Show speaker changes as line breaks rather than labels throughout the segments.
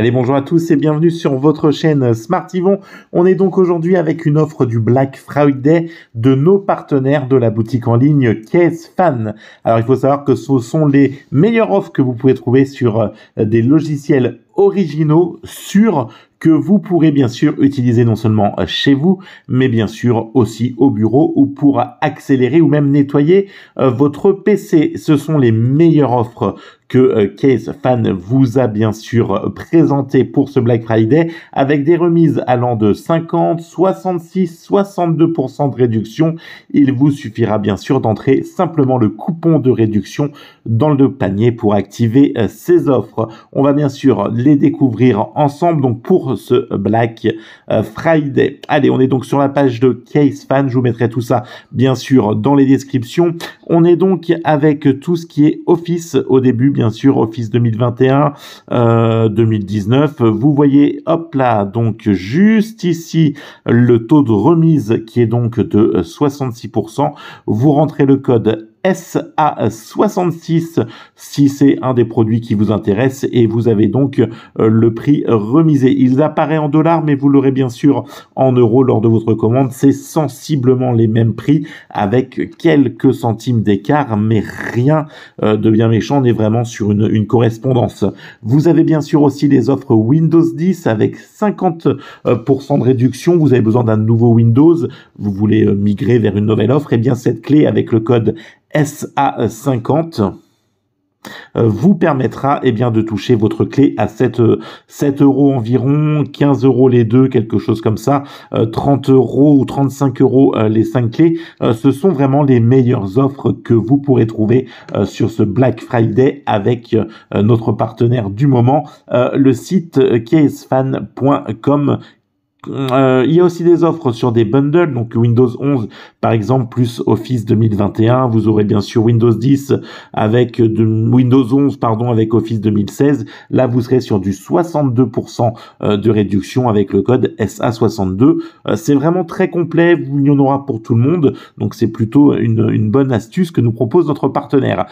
Allez, bonjour à tous et bienvenue sur votre chaîne Smart On est donc aujourd'hui avec une offre du Black Friday de nos partenaires de la boutique en ligne Case Fan. Alors, il faut savoir que ce sont les meilleures offres que vous pouvez trouver sur euh, des logiciels originaux, sûrs, que vous pourrez bien sûr utiliser non seulement chez vous, mais bien sûr aussi au bureau ou pour accélérer ou même nettoyer euh, votre PC. Ce sont les meilleures offres que euh, Case Fan vous a bien sûr euh, présenté pour ce Black Friday avec des remises allant de 50, 66, 62% de réduction. Il vous suffira bien sûr d'entrer simplement le coupon de réduction dans le panier pour activer ces offres. On va bien sûr les découvrir ensemble donc pour ce Black euh, Friday. Allez, on est donc sur la page de Case Fan, je vous mettrai tout ça bien sûr dans les descriptions. On est donc avec tout ce qui est Office au début, bien sûr, Office 2021, 2019. Euh, vous voyez, hop là, donc juste ici, le taux de remise qui est donc de 66%. Euh, vous rentrez le code à 66 si c'est un des produits qui vous intéresse et vous avez donc euh, le prix remisé. Il apparaît en dollars mais vous l'aurez bien sûr en euros lors de votre commande. C'est sensiblement les mêmes prix avec quelques centimes d'écart mais rien euh, de bien méchant. On vraiment sur une, correspondance. Vous avez bien sûr aussi les offres Windows 10 avec 50% euh, de réduction. Vous avez besoin d'un nouveau Windows. Vous voulez migrer vers une nouvelle offre. Et eh bien cette clé avec le code SA50 euh, vous permettra eh bien, de toucher votre clé à 7, 7 euh, euros environ, 15 euros les deux, quelque chose comme ça, 30 euh, euros ou 35 euros les 5 clés. Ce sont vraiment les meilleures offres que vous pourrez trouver sur ce Black Friday avec notre partenaire du moment, le site ksfan.com euh, il y a aussi des offres sur des bundles, donc Windows 11 par exemple, plus Office 2021. Vous aurez bien sûr Windows 10 avec Windows 11 pardon avec Office 2016. Là, vous serez sur du 62% euh, de réduction avec le code SA62. Euh, c'est vraiment très complet. Il y en aura pour tout le monde, donc c'est plutôt une, bonne astuce que nous propose notre partenaire.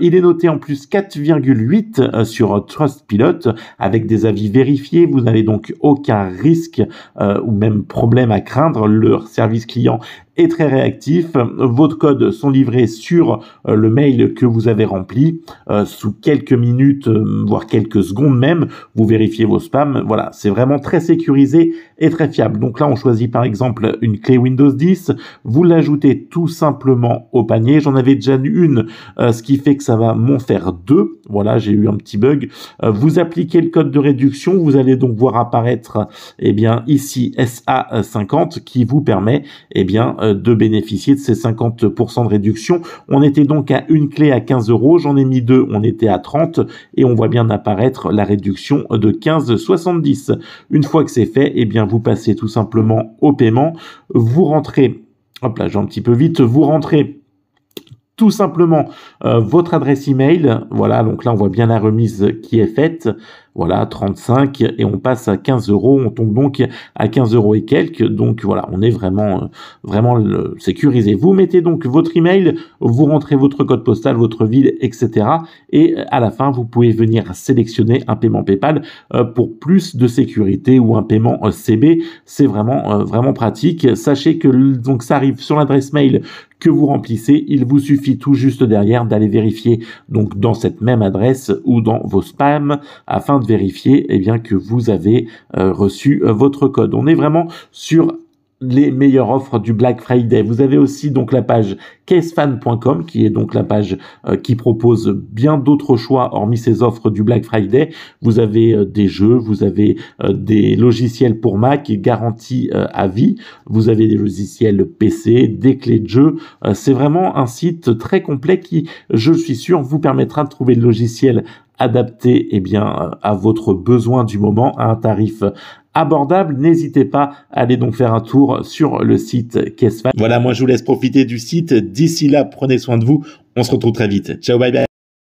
il est noté en plus 4,8 sur Trustpilot avec des avis vérifiés. Vous n'avez donc aucun risque euh, ou même problème à craindre leur service client très réactif. Vos codes sont livrés sur euh, le mail que vous avez rempli euh, sous quelques minutes, euh, voire quelques secondes même. Vous vérifiez vos spams. Voilà, c'est vraiment très sécurisé et très fiable. Donc là, on choisit par exemple une clé Windows 10. Vous l'ajoutez tout simplement au panier. J'en avais déjà une, ce qui fait que ça va m'en faire deux. Voilà, j'ai eu un petit bug. Vous appliquez le code de réduction. Vous allez donc voir apparaître, et eh bien, ici SA50 qui vous permet, et eh bien, de bénéficier de ces 50% de réduction. On était donc à une clé à 15 euros, j'en ai mis deux, on était à 30 et on voit bien apparaître la réduction de 15,70. Une fois que c'est fait, eh bien vous passez tout simplement au paiement, vous rentrez, hop là, j'ai un petit peu vite, vous rentrez tout simplement euh, votre adresse email. Voilà, donc là on voit bien la remise qui est faite. Voilà, 35 et on passe à 15 euros. On tombe donc à 15 euros et quelques. Donc voilà, on est vraiment, euh, vraiment sécurisé. Vous mettez donc votre email, vous rentrez votre code postal, votre ville, etc. Et euh, à la fin, vous pouvez venir sélectionner un paiement PayPal pour plus de sécurité ou un paiement CB. C'est vraiment, vraiment pratique. Sachez que donc ça arrive sur l'adresse mail que vous remplissez. Il vous suffit tout juste derrière d'aller vérifier donc dans cette même adresse ou dans vos spams afin de vérifier eh bien, que vous avez euh, reçu euh, votre code. On est vraiment sur les meilleures offres du Black Friday. Vous avez aussi donc la page casefan.com qui est donc la page euh, qui propose bien d'autres choix hormis ces offres du Black Friday. Vous avez euh, des jeux, vous avez euh, des logiciels pour Mac garantis à vie, vous avez des logiciels PC, des clés de jeu. C'est vraiment un site très complet qui, je suis sûr, vous permettra de trouver le logiciel adapté et eh bien à votre besoin du moment à un tarif abordable. N'hésitez pas à aller donc faire un tour sur le site Voilà, moi je vous laisse profiter du site. D'ici là, prenez soin de vous. On se retrouve très vite. Ciao, bye bye.